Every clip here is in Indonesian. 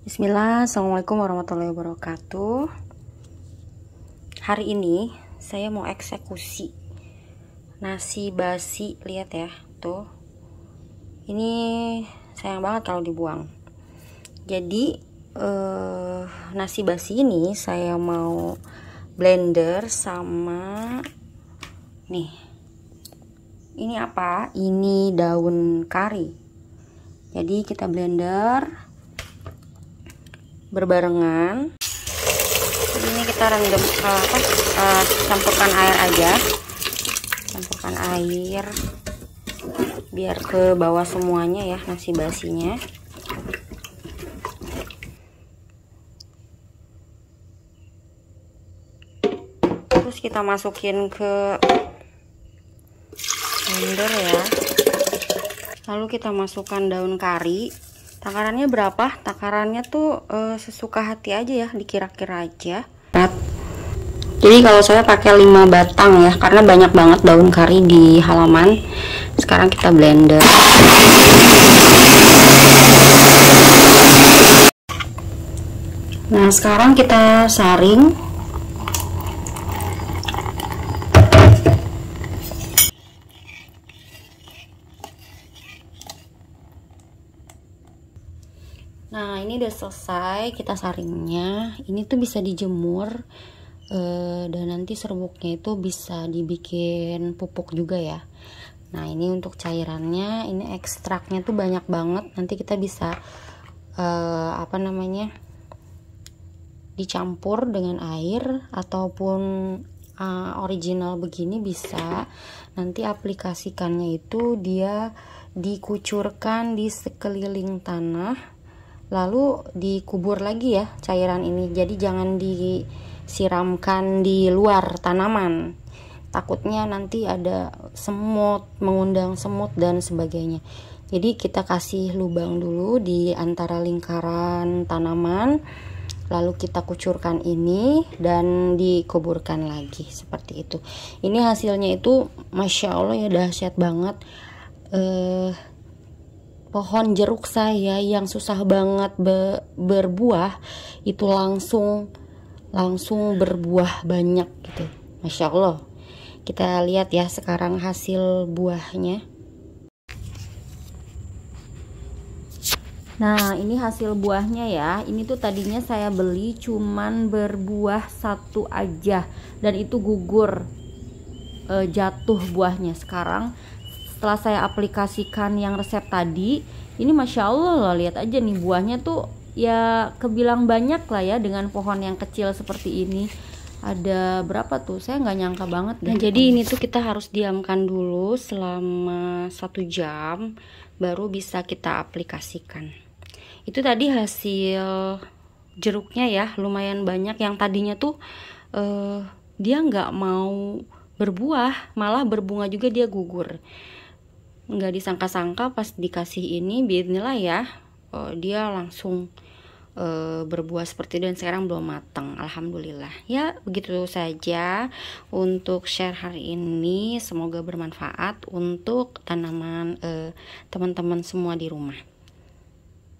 Bismillah, Assalamualaikum warahmatullahi wabarakatuh Hari ini saya mau eksekusi Nasi basi, lihat ya Tuh Ini sayang banget kalau dibuang Jadi eh, Nasi basi ini saya mau blender sama Nih Ini apa? Ini daun kari Jadi kita blender berbarengan ini kita rendam eh, apa uh, campurkan air aja campurkan air biar ke bawah semuanya ya nasi basinya terus kita masukin ke blender ya lalu kita masukkan daun kari takarannya berapa takarannya tuh e, sesuka hati aja ya dikira-kira aja jadi kalau saya pakai 5 batang ya karena banyak banget daun kari di halaman sekarang kita blender nah sekarang kita saring Nah ini udah selesai kita saringnya. Ini tuh bisa dijemur eh, dan nanti serbuknya itu bisa dibikin pupuk juga ya. Nah ini untuk cairannya, ini ekstraknya tuh banyak banget. Nanti kita bisa eh, apa namanya dicampur dengan air ataupun uh, original begini bisa nanti aplikasikannya itu dia dikucurkan di sekeliling tanah lalu dikubur lagi ya cairan ini jadi jangan disiramkan di luar tanaman takutnya nanti ada semut mengundang semut dan sebagainya jadi kita kasih lubang dulu di antara lingkaran tanaman lalu kita kucurkan ini dan dikuburkan lagi seperti itu ini hasilnya itu masya allah ya dahsyat banget eh pohon jeruk saya yang susah banget be berbuah itu langsung langsung berbuah banyak gitu Masya Allah kita lihat ya sekarang hasil buahnya Nah ini hasil buahnya ya Ini tuh tadinya saya beli cuman berbuah satu aja Dan itu gugur eh, Jatuh buahnya Sekarang setelah saya aplikasikan yang resep tadi ini masya allah loh lihat aja nih buahnya tuh ya kebilang banyak lah ya dengan pohon yang kecil seperti ini ada berapa tuh saya nggak nyangka banget nah, jadi ini tuh kita harus diamkan dulu selama satu jam baru bisa kita aplikasikan itu tadi hasil jeruknya ya lumayan banyak yang tadinya tuh eh, dia nggak mau berbuah malah berbunga juga dia gugur nggak disangka-sangka pas dikasih ini biarlah ya uh, dia langsung uh, berbuah seperti itu dan sekarang belum matang alhamdulillah ya begitu saja untuk share hari ini semoga bermanfaat untuk tanaman teman eh, teman-teman semua di rumah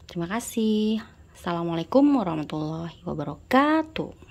terima kasih assalamualaikum warahmatullahi wabarakatuh